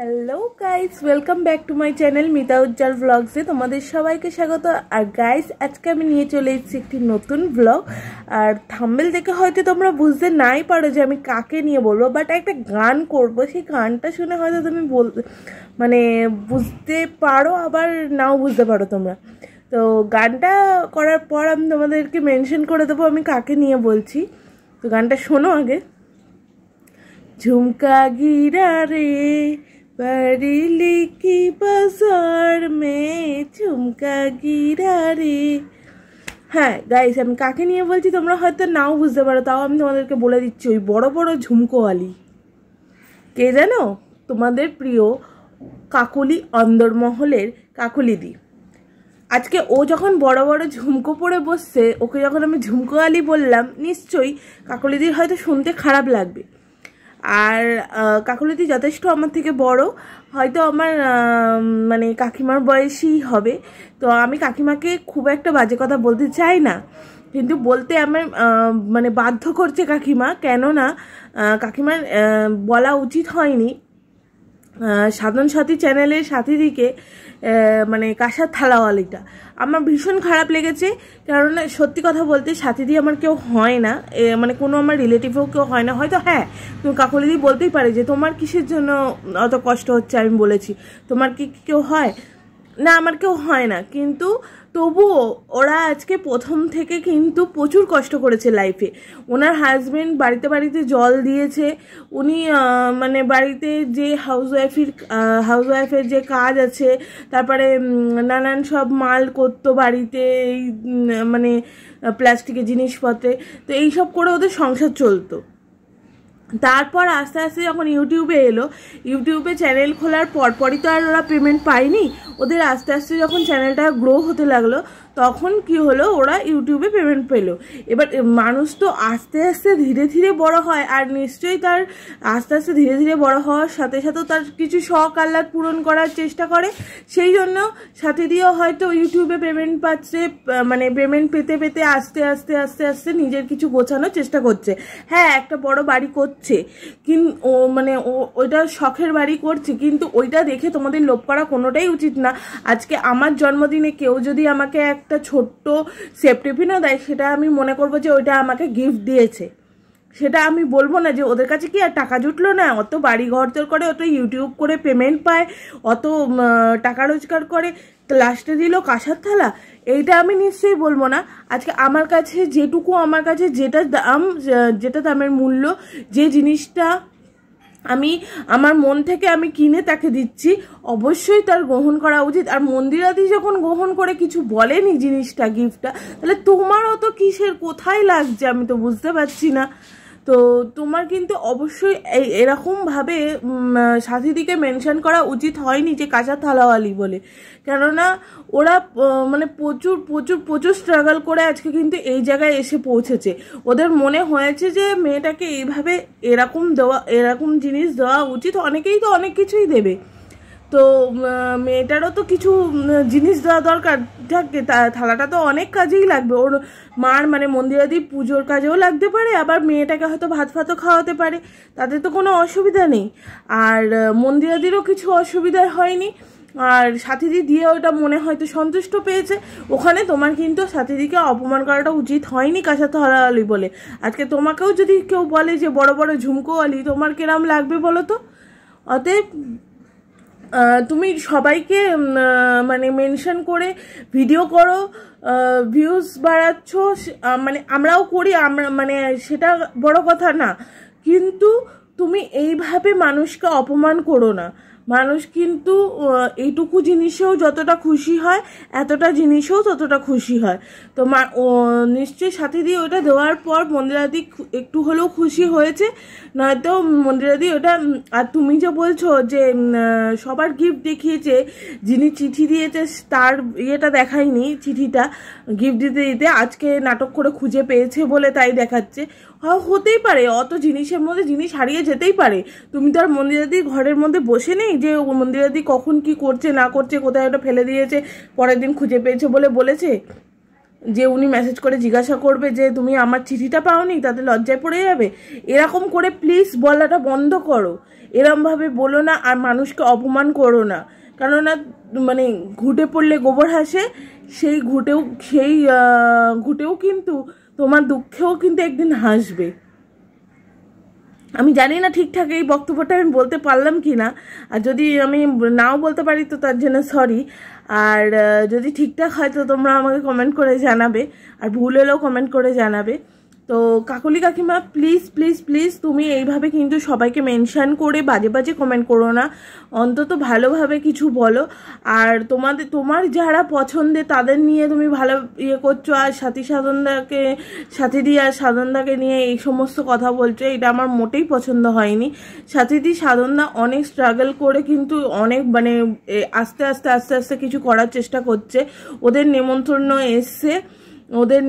hello guys welcome back to my channel Mita Ujjwal ব্লগসে তোমাদের সবাইকে স্বাগত আর গাইস আজকে আমি নিয়ে চলে এসেছি একটি নতুন ব্লগ আর থাম্বেল দেখে হয়তো তোমরা বুঝতে নাই পারো যে আমি কাকে নিয়ে বলবো বাট একটা গান করব সেই গানটা শুনে হয়তো তুমি বল মানে বুঝতে পারো আবার নাও বুঝতে পারো তোমরা তো গানটা করার পর আমি তোমাদেরকে মেনশন করে দেবো আমি কাকে নিয়ে বলছি তো গানটা শোনো আগে ঝুমকা গিরা রে बरेली की বাজার মে ঝুমকা गिरा रे হ্যাঁ গাইস আমি কাকে নিয়ে বলছি তোমরা হয়তো নাও বুঝতে পারো তাও আমি তোমাদেরকে বলে দিচ্ছি ওই বড় বড় ঝুমকোয়ালি কে জানো তোমাদের প্রিয় কাকলি অন্দরমহলের কাকলিদি আজকে ও যখন বড় বড় ঝুমকো পরে বসছে ওকে যখন আমি ঝুমকোয়ালি বললাম নিশ্চয়ই কাকলিদির হয়তো শুনতে খারাপ লাগবে আর কাকুলিদি যথেষ্ট আমার থেকে বড় হয়তো আমার মানে কাকিমার বয়সই হবে তো আমি কাকিমাকে খুব একটা বাজে কথা বলতে চাই না কিন্তু বলতে আমার মানে বাধ্য করছে কাকিমা কেননা কাকিমার বলা উচিত হয়নি সাধন সাথী চ্যানেলের দিকে মানে কাঁসার থালাওয়ালিটা আমার ভীষণ খারাপ লেগেছে কারণ সত্যি কথা বলতে দিয়ে আমার কেউ হয় না মানে কোনো আমার রিলেটিভও কেউ হয় না হয়তো হ্যাঁ তুমি কাকলিদি বলতেই পারে যে তোমার কিসের জন্য অত কষ্ট হচ্ছে আমি বলেছি তোমার কি কেউ হয় না আমার কেউ হয় না কিন্তু তবুও ওরা আজকে প্রথম থেকে কিন্তু প্রচুর কষ্ট করেছে লাইফে ওনার হাজব্যান্ড বাড়িতে বাড়িতে জল দিয়েছে উনি মানে বাড়িতে যে হাউসওয়াইফের হাউসওয়াইফের যে কাজ আছে তারপরে নানান সব মাল করতো বাড়িতে এই মানে প্লাস্টিকের জিনিসপত্রে তো এইসব করে ওদের সংসার চলতো তারপর আস্তে আস্তে যখন ইউটিউবে এলো ইউটিউবে চ্যানেল খোলার পরপরই তো আর ওরা পেমেন্ট পায়নি ওদের আস্তে আস্তে যখন চ্যানেলটা গ্রো হতে লাগলো তখন কি হলো ওরা ইউটিউবে পেমেন্ট পেলো এবার মানুষ তো আস্তে আস্তে ধীরে ধীরে বড় হয় আর নিশ্চয়ই তার আস্তে আস্তে ধীরে ধীরে বড় হওয়ার সাথে সাথেও তার কিছু শখ আহ্লাদ পূরণ করার চেষ্টা করে সেই জন্য সাথে দিয়েও হয়তো ইউটিউবে পেমেন্ট পাচ্ছে মানে পেমেন্ট পেতে পেতে আস্তে আস্তে আস্তে আস্তে নিজের কিছু গোছানোর চেষ্টা করছে হ্যাঁ একটা বড় বাড়ি করছে কিন ও মানে ও ওইটা শখের বাড়ি করছে কিন্তু ওইটা দেখে তোমাদের লোভ করা কোনোটাই উচিত না আজকে আমার জন্মদিনে কেউ যদি আমাকে এক একটা ছোট্ট সেফটিফিনও দেয় সেটা আমি মনে করব যে ওইটা আমাকে গিফট দিয়েছে সেটা আমি বলবো না যে ওদের কাছে কি আর টাকা জুটলো না অত বাড়ি ঘর তোর করে অত ইউটিউব করে পেমেন্ট পায় অত টাকা রোজগার করে লাস্টে দিল কাঁসার থালা এইটা আমি নিশ্চয়ই বলবো না আজকে আমার কাছে যেটুকু আমার কাছে যেটা দাম যেটা দামের মূল্য যে জিনিসটা আমি আমার মন থেকে আমি কিনে তাকে দিচ্ছি অবশ্যই তার গ্রহণ করা উচিত আর মন্দিরাদি যখন গ্রহণ করে কিছু বলেনি জিনিসটা গিফটটা তাহলে তোমারও তো কিসের কোথায় লাগছে আমি তো বুঝতে পারছি না তো তোমার কিন্তু অবশ্যই এই এরকমভাবে সাথীদিকে মেনশন করা উচিত হয়নি যে কাঁচা থালাওয়ালি বলে কেননা ওরা মানে প্রচুর প্রচুর প্রচুর স্ট্রাগল করে আজকে কিন্তু এই জায়গায় এসে পৌঁছেছে ওদের মনে হয়েছে যে মেয়েটাকে এইভাবে এরকম দেওয়া এরকম জিনিস দেওয়া উচিত অনেকেই তো অনেক কিছুই দেবে তো মেয়েটারও তো কিছু জিনিস দেওয়া দরকার থাকে থালাটা তো অনেক কাজেই লাগবে ওর মার মানে মন্দিরাদি পুজোর কাজেও লাগতে পারে আবার মেয়েটাকে হয়তো ভাত ফাতও খাওয়াতে পারে তাতে তো কোনো অসুবিধা নেই আর মন্দিরাদিরও কিছু অসুবিধা হয়নি আর সাথীদি দিয়ে ওটা মনে হয়তো সন্তুষ্ট পেয়েছে ওখানে তোমার কিন্তু সাথীদিকে অপমান করাটা উচিত হয়নি কাঁচা থরালি বলে আজকে তোমাকেও যদি কেউ বলে যে বড় বড় ঝুমকো তোমার কেরাম লাগবে বলো তো অতএব তুমি সবাইকে মানে মেনশন করে ভিডিও করো ভিউজ বাড়াচ্ছ মানে আমরাও করি আমরা মানে সেটা বড় কথা না কিন্তু তুমি এইভাবে মানুষকে অপমান করো না মানুষ কিন্তু এইটুকু জিনিসেও যতটা খুশি হয় এতটা জিনিসেও ততটা খুশি হয় তো নিশ্চয়ই সাথে দিয়ে ওটা দেওয়ার পর মন্দিরাদি একটু হলেও খুশি হয়েছে নয়তো মন্দিরাদি ওটা আর তুমি যে বলছো যে সবার গিফট দেখিয়েছে যিনি চিঠি দিয়েছে তার ইয়েটা দেখায়নি চিঠিটা গিফট দিতে দিতে আজকে নাটক করে খুঁজে পেয়েছে বলে তাই দেখাচ্ছে হতেই পারে অত জিনিসের মধ্যে জিনিস হারিয়ে যেতেই পারে তুমি তো আর মন্দিরাদি ঘরের মধ্যে বসে নেই যে মন্দিরাদি কখন কি করছে না করছে কোথায় ওটা ফেলে দিয়েছে পরের দিন খুঁজে পেয়েছে বলে বলেছে যে উনি মেসেজ করে জিজ্ঞাসা করবে যে তুমি আমার চিঠিটা পাওনি তাতে লজ্জায় পড়ে যাবে এরকম করে প্লিজ বলাটা বন্ধ করো এরমভাবে বলো না আর মানুষকে অপমান করো না কেননা মানে ঘুটে পড়লে গোবর হাসে সেই ঘুটেও সেই ঘুটেও কিন্তু তোমার দুঃখেও কিন্তু একদিন হাসবে আমি জানি না ঠিকঠাক এই বক্তব্যটা আমি বলতে পারলাম কি না আর যদি আমি নাও বলতে পারি তো তার জন্য সরি আর যদি ঠিকঠাক হয় তো তোমরা আমাকে কমেন্ট করে জানাবে আর ভুল হলেও কমেন্ট করে জানাবে তো কাকলি কাকিমা প্লিজ প্লিজ প্লিজ তুমি এইভাবে কিন্তু সবাইকে মেনশান করে বাজে বাজে কমেন্ট করো না অন্তত ভালোভাবে কিছু বলো আর তোমাদের তোমার যারা পছন্দে তাদের নিয়ে তুমি ভালো ইয়ে করছো আর সাথী সাধনদাকে সাথীদি আর সাধনদাকে নিয়ে এই সমস্ত কথা বলছো এটা আমার মোটেই পছন্দ হয়নি সাথীদি সাধনদা অনেক স্ট্রাগল করে কিন্তু অনেক মানে আস্তে আস্তে আস্তে আস্তে কিছু করার চেষ্টা করছে ওদের নেমন্ত্রণ এসছে ওদের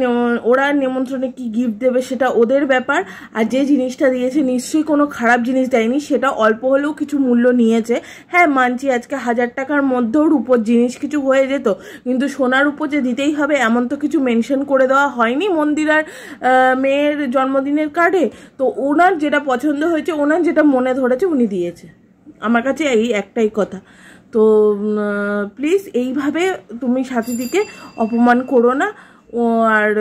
ওরা নিমন্ত্রণে কি গিফট দেবে সেটা ওদের ব্যাপার আর যে জিনিসটা দিয়েছে নিশ্চয়ই কোনো খারাপ জিনিস দেয়নি সেটা অল্প হলেও কিছু মূল্য নিয়েছে হ্যাঁ মানছি আজকে হাজার টাকার মধ্যেও রূপোর জিনিস কিছু হয়ে যেত কিন্তু সোনার উপর যে দিতেই হবে এমন তো কিছু মেনশন করে দেওয়া হয়নি মন্দিরার মেয়ের জন্মদিনের কার্ডে তো ওনার যেটা পছন্দ হয়েছে ওনার যেটা মনে ধরেছে উনি দিয়েছে আমার কাছে এই একটাই কথা তো প্লিজ এইভাবে তুমি সাথীদিকে অপমান করো না ও আর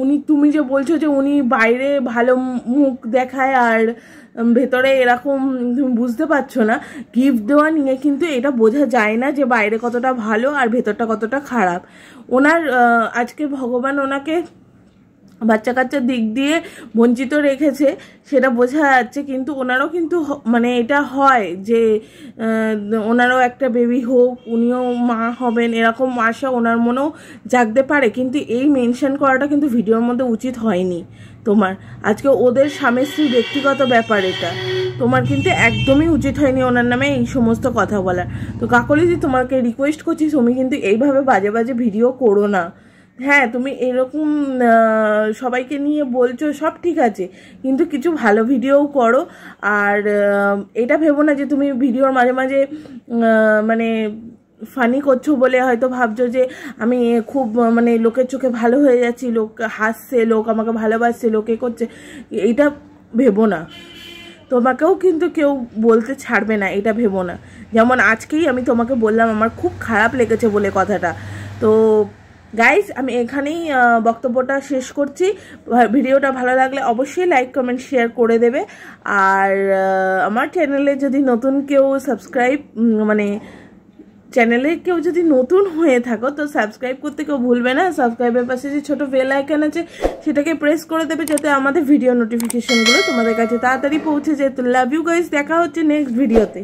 উনি তুমি যে বলছো যে উনি বাইরে ভালো মুখ দেখায় আর ভেতরে এরকম তুমি বুঝতে পারছো না গিফট দেওয়া নিয়ে কিন্তু এটা বোঝা যায় না যে বাইরে কতটা ভালো আর ভেতরটা কতটা খারাপ ওনার আজকে ভগবান ওনাকে বাচ্চা কাচ্চার দিক দিয়ে বঞ্চিত রেখেছে সেটা বোঝা যাচ্ছে কিন্তু ওনারও কিন্তু মানে এটা হয় যে ওনারও একটা বেবি হোক উনিও মা হবেন এরকম আশা ওনার মনেও জাগতে পারে কিন্তু এই মেনশন করাটা কিন্তু ভিডিওর মধ্যে উচিত হয়নি তোমার আজকে ওদের স্বামী স্ত্রী ব্যক্তিগত ব্যাপার এটা তোমার কিন্তু একদমই উচিত হয়নি ওনার নামে এই সমস্ত কথা বলার তো কাকলিজি তোমাকে রিকোয়েস্ট করছি তুমি কিন্তু এইভাবে বাজে বাজে ভিডিও করো না হ্যাঁ তুমি এরকম সবাইকে নিয়ে বলছো সব ঠিক আছে কিন্তু কিছু ভালো ভিডিও করো আর এটা ভেবো না যে তুমি ভিডিওর মাঝে মাঝে মানে ফানি করছো বলে হয়তো ভাবছো যে আমি খুব মানে লোকের চোখে ভালো হয়ে যাচ্ছি লোক হাসছে লোক আমাকে ভালোবাসছে লোকে করছে এটা ভেবো না তোমাকেও কিন্তু কেউ বলতে ছাড়বে না এটা ভেবো না যেমন আজকেই আমি তোমাকে বললাম আমার খুব খারাপ লেগেছে বলে কথাটা তো গাইজ আমি এখানেই বক্তব্যটা শেষ করছি ভিডিওটা ভালো লাগলে অবশ্যই লাইক কমেন্ট শেয়ার করে দেবে আর আমার চ্যানেলে যদি নতুন কেউ সাবস্ক্রাইব মানে চ্যানেলে কেউ যদি নতুন হয়ে থাকো তো সাবস্ক্রাইব করতে কেউ ভুলবে না সাবস্ক্রাইবের পাশে যে ছোটো বেল আইকন আছে সেটাকে প্রেস করে দেবে যাতে আমাদের ভিডিও নোটিফিকেশনগুলো তোমাদের কাছে তাড়াতাড়ি পৌঁছে যায় লাভ ইউ গাইজ দেখা হচ্ছে নেক্সট ভিডিওতে